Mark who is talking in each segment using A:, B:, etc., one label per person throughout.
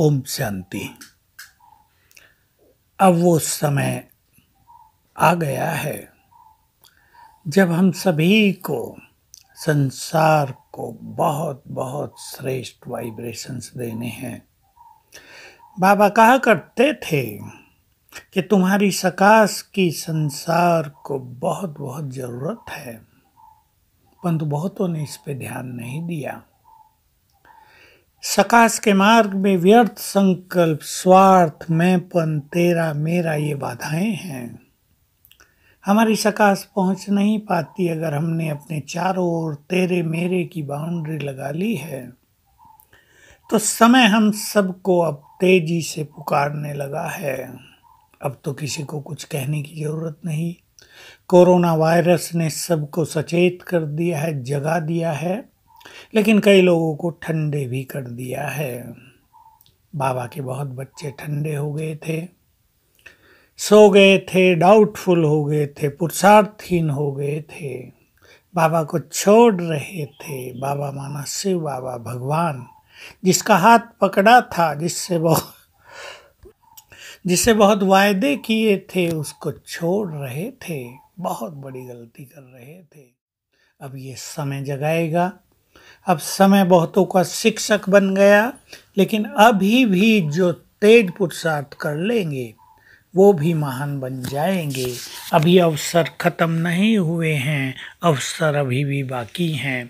A: ओम शांति अब वो समय आ गया है जब हम सभी को संसार को बहुत बहुत श्रेष्ठ वाइब्रेशंस देने हैं बाबा कहा करते थे कि तुम्हारी सकाश की संसार को बहुत बहुत ज़रूरत है परंतु बहुतों ने इस पे ध्यान नहीं दिया सकाश के मार्ग में व्यर्थ संकल्प स्वार्थ मैंपन तेरा मेरा ये बाधाएं हैं हमारी सकाश पहुंच नहीं पाती अगर हमने अपने चारों ओर तेरे मेरे की बाउंड्री लगा ली है तो समय हम सबको अब तेजी से पुकारने लगा है अब तो किसी को कुछ कहने की ज़रूरत नहीं कोरोना वायरस ने सबको सचेत कर दिया है जगा दिया है लेकिन कई लोगों को ठंडे भी कर दिया है बाबा के बहुत बच्चे ठंडे हो गए थे सो गए थे डाउटफुल हो गए थे पुरुषार्थहीन हो गए थे बाबा को छोड़ रहे थे बाबा माना शिव बाबा भगवान जिसका हाथ पकड़ा था जिससे बहुत जिससे बहुत वायदे किए थे उसको छोड़ रहे थे बहुत बड़ी गलती कर रहे थे अब ये समय जगाएगा अब समय बहुतों का शिक्षक बन गया लेकिन अभी भी जो तेज पुरुषार्थ कर लेंगे वो भी महान बन जाएंगे अभी अवसर ख़त्म नहीं हुए हैं अवसर अभी भी बाकी हैं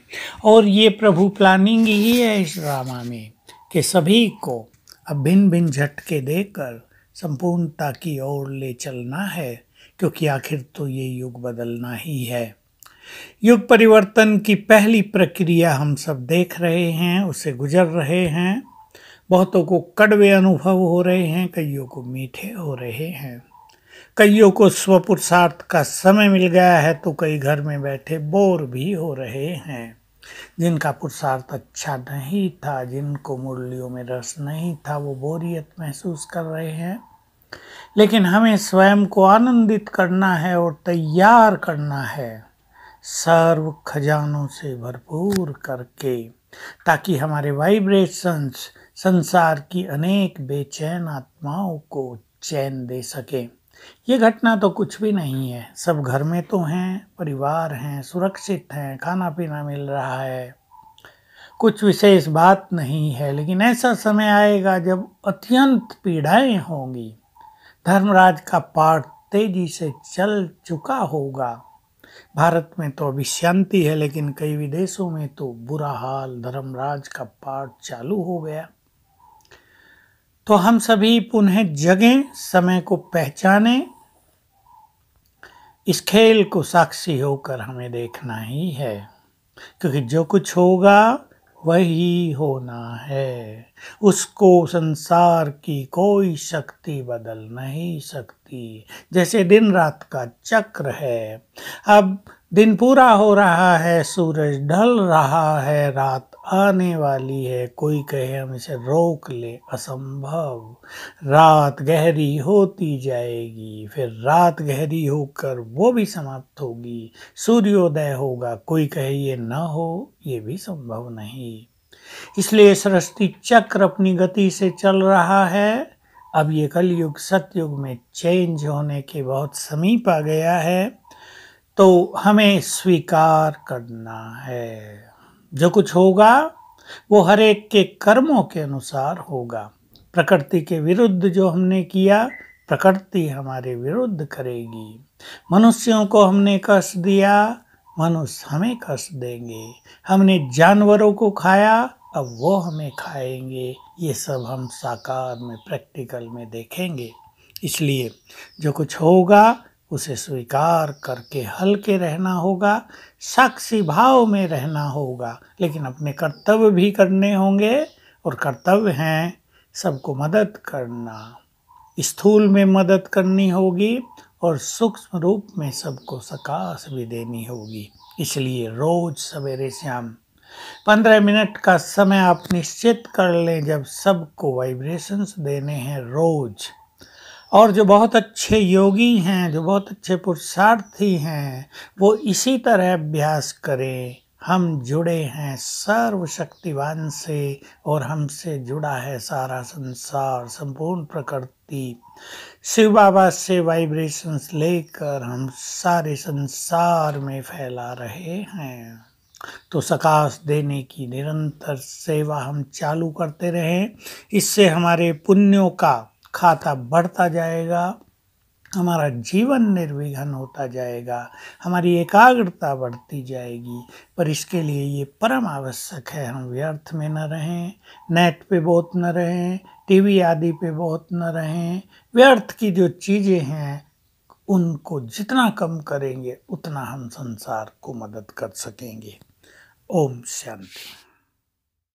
A: और ये प्रभु प्लानिंग ही है इस ड्रामा में कि सभी को अब भिन्न भिन्न झटके देकर संपूर्णता की ओर ले चलना है क्योंकि आखिर तो ये युग बदलना ही है युग परिवर्तन की पहली प्रक्रिया हम सब देख रहे हैं उसे गुजर रहे हैं बहुतों को कड़वे अनुभव हो रहे हैं कईयों को मीठे हो रहे हैं कईयों को स्वपुरुषार्थ का समय मिल गया है तो कई घर में बैठे बोर भी हो रहे हैं जिनका पुरुषार्थ अच्छा नहीं था जिनको मूल्यों में रस नहीं था वो बोरियत महसूस कर रहे हैं लेकिन हमें स्वयं को आनंदित करना है और तैयार करना है सर्व खजानों से भरपूर करके ताकि हमारे वाइब्रेशंस संसार की अनेक बेचैन आत्माओं को चैन दे सके ये घटना तो कुछ भी नहीं है सब घर में तो हैं परिवार हैं सुरक्षित हैं खाना पीना मिल रहा है कुछ विशेष बात नहीं है लेकिन ऐसा समय आएगा जब अत्यंत पीड़ाएं होंगी धर्मराज का पाठ तेजी से चल चुका होगा भारत में तो अभी शांति है लेकिन कई विदेशों में तो बुरा हाल धर्मराज का पाठ चालू हो गया तो हम सभी पुनः जगें समय को पहचाने इस खेल को साक्षी होकर हमें देखना ही है क्योंकि जो कुछ होगा वही होना है उसको संसार की कोई शक्ति बदल नहीं सकती जैसे दिन रात का चक्र है अब दिन पूरा हो रहा है सूरज ढल रहा है रात आने वाली है कोई कहे हम इसे रोक ले असंभव रात गहरी होती जाएगी फिर रात गहरी होकर वो भी समाप्त होगी सूर्योदय होगा कोई कहे ये ना हो ये भी संभव नहीं इसलिए सृष्टि चक्र अपनी गति से चल रहा है अब ये कलयुग सतयुग में चेंज होने के बहुत समीप आ गया है तो हमें स्वीकार करना है जो कुछ होगा वो हर एक के कर्मों के अनुसार होगा प्रकृति के विरुद्ध जो हमने किया प्रकृति हमारे विरुद्ध करेगी मनुष्यों को हमने कष्ट दिया मनुष्य हमें कष्ट देंगे हमने जानवरों को खाया अब वो हमें खाएंगे ये सब हम साकार में प्रैक्टिकल में देखेंगे इसलिए जो कुछ होगा उसे स्वीकार करके हल्के रहना होगा साक्षी भाव में रहना होगा लेकिन अपने कर्तव्य भी करने होंगे और कर्तव्य हैं सबको मदद करना स्थूल में मदद करनी होगी और सूक्ष्म रूप में सबको सकाश भी देनी होगी इसलिए रोज सवेरे शाम पंद्रह मिनट का समय आप निश्चित कर लें जब सबको वाइब्रेशंस देने हैं रोज़ और जो बहुत अच्छे योगी हैं जो बहुत अच्छे पुरुषार्थी हैं वो इसी तरह अभ्यास करें हम जुड़े हैं सर्वशक्तिवान से और हमसे जुड़ा है सारा संसार संपूर्ण प्रकृति शिव बाबा से वाइब्रेशंस लेकर हम सारे संसार में फैला रहे हैं तो सकाश देने की निरंतर सेवा हम चालू करते रहें इससे हमारे पुण्यों का खाता बढ़ता जाएगा हमारा जीवन निर्विघन होता जाएगा हमारी एकाग्रता बढ़ती जाएगी पर इसके लिए ये परम आवश्यक है हम व्यर्थ में न रहें नेट पे बहुत न रहें टीवी आदि पे बहुत न रहें व्यर्थ की जो चीज़ें हैं उनको जितना कम करेंगे उतना हम संसार को मदद कर सकेंगे ओम शांति